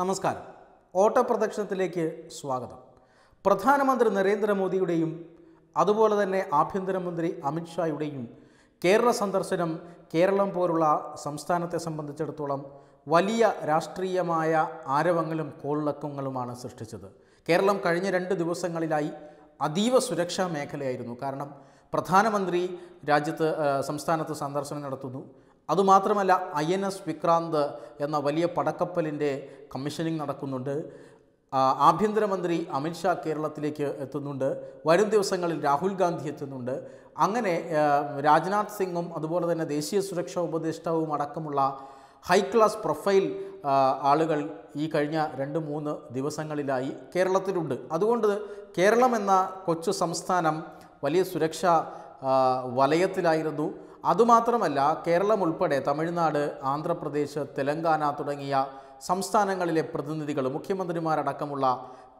നമസ്കാരം ഓട്ടോ പ്രദക്ഷിണത്തിലേക്ക് സ്വാഗതം പ്രധാനമന്ത്രി നരേന്ദ്രമോദിയുടെയും അതുപോലെ തന്നെ ആഭ്യന്തരമന്ത്രി അമിത്ഷായുടെയും കേരള സന്ദർശനം കേരളം പോലുള്ള സംസ്ഥാനത്തെ സംബന്ധിച്ചിടത്തോളം വലിയ രാഷ്ട്രീയമായ ആരവങ്ങളും കോളിളക്കങ്ങളുമാണ് സൃഷ്ടിച്ചത് കേരളം കഴിഞ്ഞ രണ്ട് ദിവസങ്ങളിലായി അതീവ സുരക്ഷാ മേഖലയായിരുന്നു കാരണം പ്രധാനമന്ത്രി രാജ്യത്ത് സംസ്ഥാനത്ത് സന്ദർശനം നടത്തുന്നു അതുമാത്രമല്ല ഐ എൻ എസ് വിക്രാന്ത് എന്ന വലിയ പടക്കപ്പലിൻ്റെ കമ്മീഷനിങ് നടക്കുന്നുണ്ട് ആഭ്യന്തരമന്ത്രി അമിത്ഷാ കേരളത്തിലേക്ക് എത്തുന്നുണ്ട് വരും ദിവസങ്ങളിൽ രാഹുൽ ഗാന്ധി എത്തുന്നുണ്ട് അങ്ങനെ രാജ്നാഥ് സിംഗും അതുപോലെ തന്നെ ദേശീയ സുരക്ഷാ ഉപദേഷ്ടാവും അടക്കമുള്ള ഹൈ ക്ലാസ് പ്രൊഫൈൽ ആളുകൾ ഈ കഴിഞ്ഞ രണ്ട് മൂന്ന് ദിവസങ്ങളിലായി കേരളത്തിലുണ്ട് അതുകൊണ്ട് കേരളം എന്ന കൊച്ചു സംസ്ഥാനം വലിയ സുരക്ഷാ വലയത്തിലായിരുന്നു അതുമാത്രമല്ല കേരളം ഉൾപ്പെടെ തമിഴ്നാട് ആന്ധ്രാപ്രദേശ് തെലങ്കാന തുടങ്ങിയ സംസ്ഥാനങ്ങളിലെ പ്രതിനിധികളും മുഖ്യമന്ത്രിമാരടക്കമുള്ള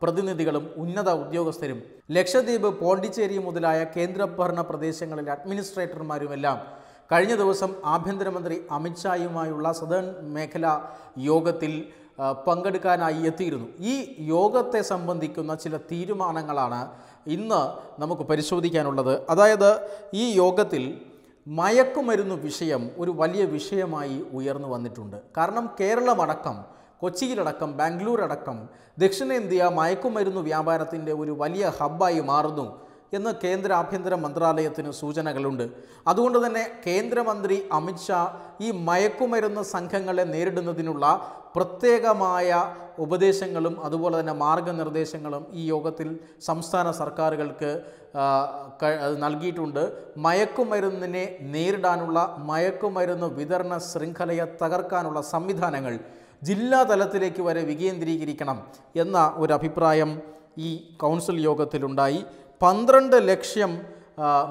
പ്രതിനിധികളും ഉന്നത ഉദ്യോഗസ്ഥരും ലക്ഷദ്വീപ് പോണ്ടിച്ചേരി മുതലായ കേന്ദ്രഭരണ പ്രദേശങ്ങളിലെ അഡ്മിനിസ്ട്രേറ്റർമാരുമെല്ലാം കഴിഞ്ഞ ദിവസം ആഭ്യന്തരമന്ത്രി അമിത്ഷായുമായുള്ള സദേൺ മേഖല യോഗത്തിൽ പങ്കെടുക്കാനായി എത്തിയിരുന്നു ഈ യോഗത്തെ സംബന്ധിക്കുന്ന ചില തീരുമാനങ്ങളാണ് ഇന്ന് നമുക്ക് പരിശോധിക്കാനുള്ളത് അതായത് ഈ യോഗത്തിൽ മയക്കുമരുന്ന് വിഷയം ഒരു വലിയ വിഷയമായി ഉയർന്നു വന്നിട്ടുണ്ട് കാരണം കേരളമടക്കം കൊച്ചിയിലടക്കം ബാംഗ്ലൂർ അടക്കം ദക്ഷിണേന്ത്യ മയക്കുമരുന്ന് വ്യാപാരത്തിൻ്റെ ഒരു വലിയ ഹബ്ബായി മാറുന്നു എന്ന് കേന്ദ്ര ആഭ്യന്തര മന്ത്രാലയത്തിന് സൂചനകളുണ്ട് അതുകൊണ്ട് തന്നെ കേന്ദ്രമന്ത്രി അമിത്ഷാ ഈ മയക്കുമരുന്ന് സംഘങ്ങളെ നേരിടുന്നതിനുള്ള പ്രത്യേകമായ ഉപദേശങ്ങളും അതുപോലെ തന്നെ മാർഗനിർദ്ദേശങ്ങളും ഈ യോഗത്തിൽ സംസ്ഥാന സർക്കാരുകൾക്ക് നൽകിയിട്ടുണ്ട് മയക്കുമരുന്നിനെ നേരിടാനുള്ള മയക്കുമരുന്ന് വിതരണ ശൃംഖലയെ തകർക്കാനുള്ള സംവിധാനങ്ങൾ ജില്ലാ തലത്തിലേക്ക് വരെ വികേന്ദ്രീകരിക്കണം എന്ന ഒരു അഭിപ്രായം ഈ കൗൺസിൽ യോഗത്തിലുണ്ടായി പന്ത്രണ്ട് ലക്ഷം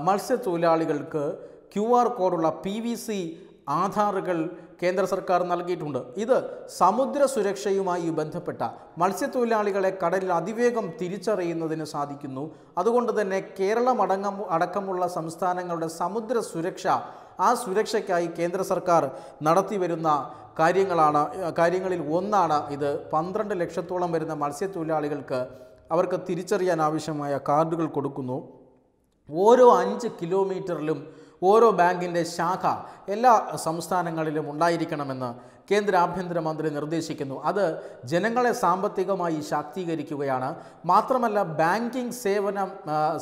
മത്സ്യത്തൊഴിലാളികൾക്ക് ക്യു ആർ കോഡുള്ള പി വി സി ആധാറുകൾ കേന്ദ്ര സർക്കാർ നൽകിയിട്ടുണ്ട് ഇത് സമുദ്ര സുരക്ഷയുമായി ബന്ധപ്പെട്ട മത്സ്യത്തൊഴിലാളികളെ കടലിൽ അതിവേഗം തിരിച്ചറിയുന്നതിന് സാധിക്കുന്നു അതുകൊണ്ട് തന്നെ കേരളം അടങ്ങം അടക്കമുള്ള സംസ്ഥാനങ്ങളുടെ സമുദ്ര സുരക്ഷ ആ സുരക്ഷയ്ക്കായി കേന്ദ്ര സർക്കാർ നടത്തി വരുന്ന കാര്യങ്ങളാണ് കാര്യങ്ങളിൽ ഒന്നാണ് ഇത് പന്ത്രണ്ട് ലക്ഷത്തോളം വരുന്ന മത്സ്യത്തൊഴിലാളികൾക്ക് അവർക്ക് തിരിച്ചറിയാൻ ആവശ്യമായ കാർഡുകൾ കൊടുക്കുന്നു ഓരോ അഞ്ച് കിലോമീറ്ററിലും ഓരോ ബാങ്കിൻ്റെ ശാഖ എല്ലാ സംസ്ഥാനങ്ങളിലും ഉണ്ടായിരിക്കണമെന്ന് കേന്ദ്ര ആഭ്യന്തരമന്ത്രി നിർദ്ദേശിക്കുന്നു അത് ജനങ്ങളെ സാമ്പത്തികമായി ശാക്തീകരിക്കുകയാണ് മാത്രമല്ല ബാങ്കിംഗ് സേവനം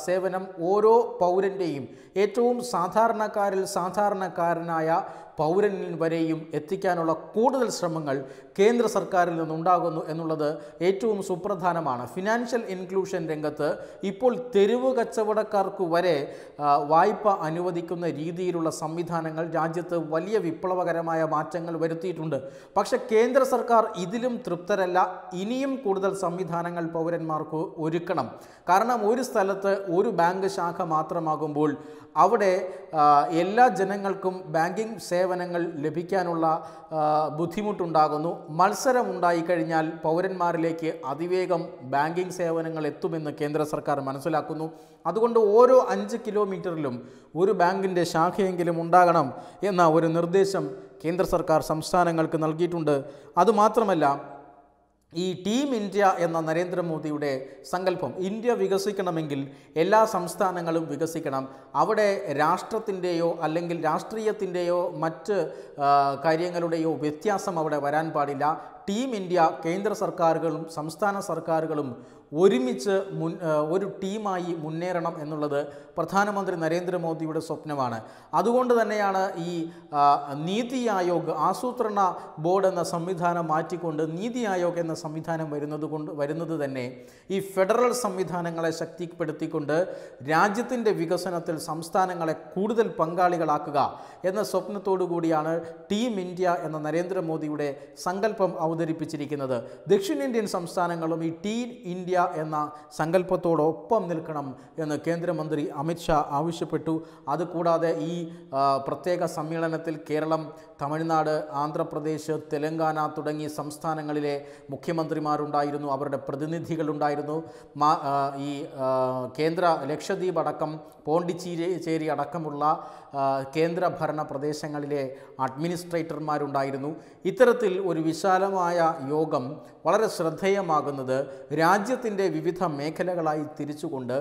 സേവനം ഓരോ പൗരൻ്റെയും ഏറ്റവും സാധാരണക്കാരിൽ സാധാരണക്കാരനായ പൗരനിൽ വരെയും എത്തിക്കാനുള്ള കൂടുതൽ ശ്രമങ്ങൾ കേന്ദ്ര സർക്കാരിൽ നിന്നുണ്ടാകുന്നു എന്നുള്ളത് ഏറ്റവും സുപ്രധാനമാണ് ഫിനാൻഷ്യൽ ഇൻക്ലൂഷൻ രംഗത്ത് ഇപ്പോൾ തെരുവ് കച്ചവടക്കാർക്ക് വരെ വായ്പ അനുവദിക്കുന്ന രീതിയിലുള്ള സംവിധാനങ്ങൾ രാജ്യത്ത് വലിയ വിപ്ലവകരമായ മാറ്റങ്ങൾ വരുത്തിയിട്ടുണ്ട് പക്ഷെ കേന്ദ്ര സർക്കാർ ഇതിലും തൃപ്തരല്ല ഇനിയും കൂടുതൽ സംവിധാനങ്ങൾ പൗരന്മാർക്ക് ഒരുക്കണം കാരണം ഒരു സ്ഥലത്ത് ഒരു ബാങ്ക് ശാഖ മാത്രമാകുമ്പോൾ അവിടെ എല്ലാ ജനങ്ങൾക്കും ബാങ്കിങ് സേവ സേവനങ്ങൾ ലഭിക്കാനുള്ള ബുദ്ധിമുട്ടുണ്ടാകുന്നു മത്സരം ഉണ്ടായിക്കഴിഞ്ഞാൽ പൗരന്മാരിലേക്ക് അതിവേഗം ബാങ്കിംഗ് സേവനങ്ങൾ എത്തുമെന്ന് കേന്ദ്ര സർക്കാർ മനസ്സിലാക്കുന്നു അതുകൊണ്ട് ഓരോ അഞ്ച് കിലോമീറ്ററിലും ഒരു ബാങ്കിൻ്റെ ശാഖയെങ്കിലും ഉണ്ടാകണം എന്ന ഒരു നിർദ്ദേശം കേന്ദ്ര സർക്കാർ സംസ്ഥാനങ്ങൾക്ക് നൽകിയിട്ടുണ്ട് അതുമാത്രമല്ല ഈ ടീം ഇന്ത്യ എന്ന നരേന്ദ്രമോദിയുടെ സങ്കല്പം ഇന്ത്യ വികസിക്കണമെങ്കിൽ എല്ലാ സംസ്ഥാനങ്ങളും വികസിക്കണം അവിടെ രാഷ്ട്രത്തിൻ്റെയോ അല്ലെങ്കിൽ രാഷ്ട്രീയത്തിൻ്റെയോ മറ്റ് കാര്യങ്ങളുടെയോ വ്യത്യാസം അവിടെ വരാൻ പാടില്ല ടീം ഇന്ത്യ കേന്ദ്ര സർക്കാരുകളും സംസ്ഥാന സർക്കാരുകളും ഒരുമിച്ച് മുൻ ഒരു ടീമായി മുന്നേറണം എന്നുള്ളത് പ്രധാനമന്ത്രി നരേന്ദ്രമോദിയുടെ സ്വപ്നമാണ് അതുകൊണ്ട് തന്നെയാണ് ഈ നീതി ആയോഗ് ആസൂത്രണ ബോർഡ് എന്ന സംവിധാനം മാറ്റിക്കൊണ്ട് നീതി ആയോഗ് എന്ന സംവിധാനം വരുന്നത് കൊണ്ട് വരുന്നത് തന്നെ ഈ ഫെഡറൽ സംവിധാനങ്ങളെ ശക്തിപ്പെടുത്തിക്കൊണ്ട് രാജ്യത്തിൻ്റെ വികസനത്തിൽ സംസ്ഥാനങ്ങളെ കൂടുതൽ പങ്കാളികളാക്കുക എന്ന സ്വപ്നത്തോടു കൂടിയാണ് ടീം ഇന്ത്യ എന്ന നരേന്ദ്രമോദിയുടെ സങ്കല്പം അവതരിപ്പിച്ചിരിക്കുന്നത് ദക്ഷിണേന്ത്യൻ സംസ്ഥാനങ്ങളും ഈ ടീം ഇന്ത്യ എന്ന സങ്കല്പത്തോടൊപ്പം നിൽക്കണം എന്ന് കേന്ദ്രമന്ത്രി അമിത്ഷാ ആവശ്യപ്പെട്ടു അതുകൂടാതെ ഈ പ്രത്യേക സമ്മേളനത്തിൽ കേരളം തമിഴ്നാട് ആന്ധ്രാപ്രദേശ് തെലങ്കാന തുടങ്ങിയ സംസ്ഥാനങ്ങളിലെ മുഖ്യമന്ത്രിമാരുണ്ടായിരുന്നു അവരുടെ പ്രതിനിധികളുണ്ടായിരുന്നു മാ ഈ കേന്ദ്ര ലക്ഷദ്വീപ് അടക്കം പോണ്ടിച്ചേരി അടക്കമുള്ള ഭരണ പ്രദേശങ്ങളിലെ അഡ്മിനിസ്ട്രേറ്റർമാരുണ്ടായിരുന്നു ഇത്തരത്തിൽ ഒരു വിശാലമായ യോഗം വളരെ ശ്രദ്ധേയമാകുന്നത് രാജ്യത്തിൻ്റെ വിവിധ മേഖലകളായി തിരിച്ചുകൊണ്ട്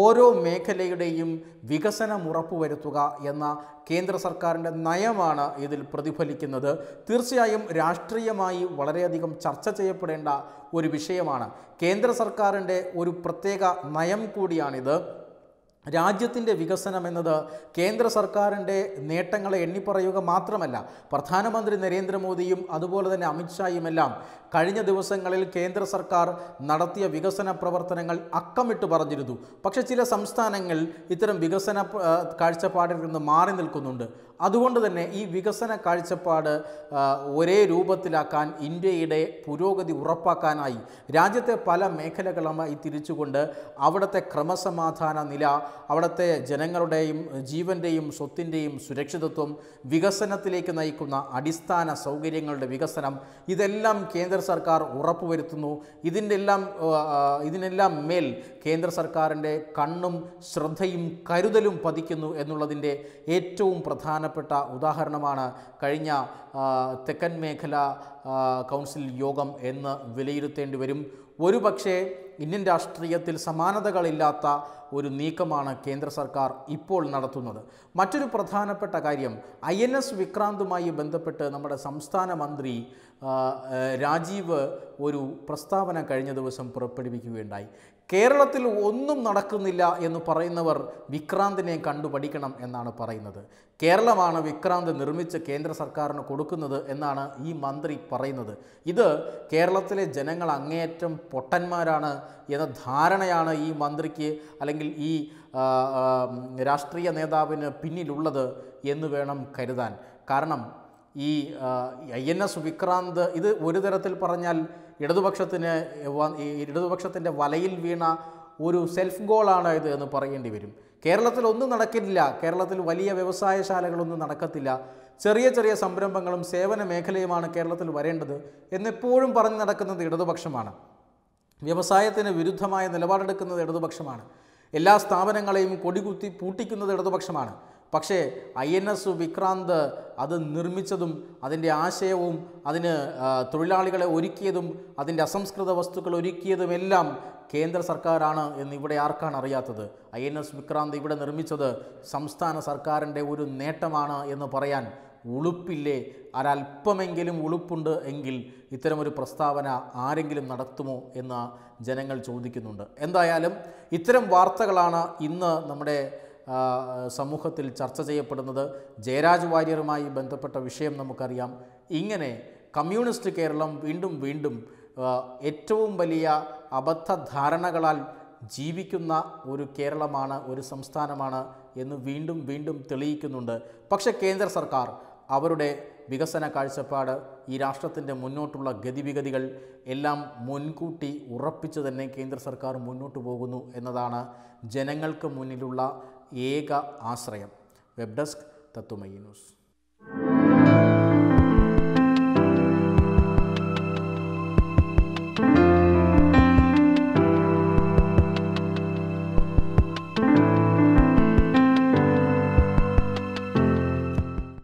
ഓരോ മേഖലയുടെയും വികസനം ഉറപ്പുവരുത്തുക എന്ന കേന്ദ്ര സർക്കാരിൻ്റെ നയമാണ് ഇതിൽ പ്രതിഫലിക്കുന്നത് തീർച്ചയായും രാഷ്ട്രീയമായി വളരെയധികം ചർച്ച ചെയ്യപ്പെടേണ്ട ഒരു വിഷയമാണ് കേന്ദ്ര സർക്കാരിൻ്റെ ഒരു പ്രത്യേക നയം കൂടിയാണിത് രാജ്യത്തിൻ്റെ വികസനം എന്നത് കേന്ദ്ര സർക്കാരിൻ്റെ നേട്ടങ്ങളെ എണ്ണിപ്പറയുക മാത്രമല്ല പ്രധാനമന്ത്രി നരേന്ദ്രമോദിയും അതുപോലെ തന്നെ അമിത്ഷായുമെല്ലാം എല്ലാം കഴിഞ്ഞ ദിവസങ്ങളിൽ കേന്ദ്ര സർക്കാർ നടത്തിയ വികസന പ്രവർത്തനങ്ങൾ അക്കമിട്ട് പറഞ്ഞിരുന്നു പക്ഷേ ചില സംസ്ഥാനങ്ങൾ ഇത്തരം വികസന കാഴ്ചപ്പാടിൽ നിന്ന് മാറി നിൽക്കുന്നുണ്ട് അതുകൊണ്ട് തന്നെ ഈ വികസന കാഴ്ചപ്പാട് ഒരേ രൂപത്തിലാക്കാൻ ഇന്ത്യയുടെ പുരോഗതി ഉറപ്പാക്കാനായി രാജ്യത്തെ പല മേഖലകളുമായി തിരിച്ചുകൊണ്ട് അവിടുത്തെ ക്രമസമാധാന നില അവിടുത്തെ ജനങ്ങളുടെയും ജീവൻ്റെയും സ്വത്തിൻ്റെയും സുരക്ഷിതത്വം വികസനത്തിലേക്ക് നയിക്കുന്ന അടിസ്ഥാന സൗകര്യങ്ങളുടെ വികസനം ഇതെല്ലാം കേന്ദ്ര സർക്കാർ ഉറപ്പുവരുത്തുന്നു ഇതിൻ്റെ എല്ലാം ഇതിനെല്ലാം മേൽ കേന്ദ്ര സർക്കാരിൻ്റെ കണ്ണും ശ്രദ്ധയും കരുതലും പതിക്കുന്നു എന്നുള്ളതിൻ്റെ ഏറ്റവും പ്രധാന പ്രധാനപ്പെട്ട ഉദാഹരണമാണ് കഴിഞ്ഞ തെക്കൻ മേഖല കൗൺസിൽ യോഗം എന്ന് വിലയിരുത്തേണ്ടി വരും ഒരുപക്ഷേ ഇന്ത്യൻ രാഷ്ട്രീയത്തിൽ സമാനതകളില്ലാത്ത ഒരു നീക്കമാണ് കേന്ദ്ര സർക്കാർ ഇപ്പോൾ നടത്തുന്നത് മറ്റൊരു പ്രധാനപ്പെട്ട കാര്യം ഐ എൻ എസ് വിക്രാന്തുമായി ബന്ധപ്പെട്ട് നമ്മുടെ സംസ്ഥാന മന്ത്രി രാജീവ് ഒരു പ്രസ്താവന കഴിഞ്ഞ ദിവസം പുറപ്പെടുവിക്കുകയുണ്ടായി കേരളത്തിൽ ഒന്നും നടക്കുന്നില്ല എന്ന് പറയുന്നവർ വിക്രാന്തിനെ കണ്ടു പഠിക്കണം എന്നാണ് പറയുന്നത് കേരളമാണ് വിക്രാന്ത് നിർമ്മിച്ച് കേന്ദ്ര സർക്കാരിന് കൊടുക്കുന്നത് എന്നാണ് ഈ മന്ത്രി പറയുന്നത് ഇത് കേരളത്തിലെ ജനങ്ങൾ അങ്ങേയറ്റം പൊട്ടന്മാരാണ് എന്ന ധാരണയാണ് ഈ മന്ത്രിക്ക് അല്ലെങ്കിൽ ഈ രാഷ്ട്രീയ നേതാവിന് പിന്നിലുള്ളത് എന്ന് വേണം കരുതാൻ കാരണം ഈ ഐ എൻ എസ് വിക്രാന്ത് ഇത് ഒരു തരത്തിൽ പറഞ്ഞാൽ ഇടതുപക്ഷത്തിന് ഇടതുപക്ഷത്തിൻ്റെ വലയിൽ വീണ ഒരു സെൽഫ് ഗോളാണ് ഇത് എന്ന് പറയേണ്ടി വരും കേരളത്തിൽ ഒന്നും നടക്കില്ല കേരളത്തിൽ വലിയ വ്യവസായശാലകളൊന്നും നടക്കത്തില്ല ചെറിയ ചെറിയ സംരംഭങ്ങളും സേവന മേഖലയുമാണ് കേരളത്തിൽ വരേണ്ടത് എന്നെപ്പോഴും പറഞ്ഞു നടക്കുന്നത് ഇടതുപക്ഷമാണ് വ്യവസായത്തിന് വിരുദ്ധമായ നിലപാടെടുക്കുന്നത് ഇടതുപക്ഷമാണ് എല്ലാ സ്ഥാപനങ്ങളെയും കൊടികുത്തി പൂട്ടിക്കുന്നത് ഇടതുപക്ഷമാണ് പക്ഷേ ഐ എൻ എസ് വിക്രാന്ത് അത് നിർമ്മിച്ചതും അതിൻ്റെ ആശയവും അതിന് തൊഴിലാളികളെ ഒരുക്കിയതും അതിൻ്റെ അസംസ്കൃത വസ്തുക്കൾ ഒരുക്കിയതുമെല്ലാം കേന്ദ്ര സർക്കാരാണ് എന്ന് ഇവിടെ ആർക്കാണ് അറിയാത്തത് ഐ എൻ എസ് വിക്രാന്ത് ഇവിടെ നിർമ്മിച്ചത് സംസ്ഥാന സർക്കാരിൻ്റെ ഒരു നേട്ടമാണ് എന്ന് പറയാൻ ഉളുപ്പില്ലേ ഒരല്പമെങ്കിലും ഉളുപ്പുണ്ട് എങ്കിൽ ഇത്തരമൊരു പ്രസ്താവന ആരെങ്കിലും നടത്തുമോ എന്ന് ജനങ്ങൾ ചോദിക്കുന്നുണ്ട് എന്തായാലും ഇത്തരം വാർത്തകളാണ് ഇന്ന് നമ്മുടെ സമൂഹത്തിൽ ചർച്ച ചെയ്യപ്പെടുന്നത് ജയരാജ് വാര്യറുമായി ബന്ധപ്പെട്ട വിഷയം നമുക്കറിയാം ഇങ്ങനെ കമ്മ്യൂണിസ്റ്റ് കേരളം വീണ്ടും വീണ്ടും ഏറ്റവും വലിയ അബദ്ധധാരണകളാൽ ജീവിക്കുന്ന ഒരു കേരളമാണ് ഒരു സംസ്ഥാനമാണ് എന്ന് വീണ്ടും വീണ്ടും തെളിയിക്കുന്നുണ്ട് പക്ഷേ കേന്ദ്ര സർക്കാർ അവരുടെ വികസന കാഴ്ചപ്പാട് ഈ രാഷ്ട്രത്തിൻ്റെ മുന്നോട്ടുള്ള ഗതിവിഗതികൾ എല്ലാം മുൻകൂട്ടി ഉറപ്പിച്ചു തന്നെ കേന്ദ്ര സർക്കാർ മുന്നോട്ട് പോകുന്നു എന്നതാണ് ജനങ്ങൾക്ക് മുന്നിലുള്ള ഏക ആശ്രയം വെബ് ഡെസ്ക് തത്വമയി ന്യൂസ്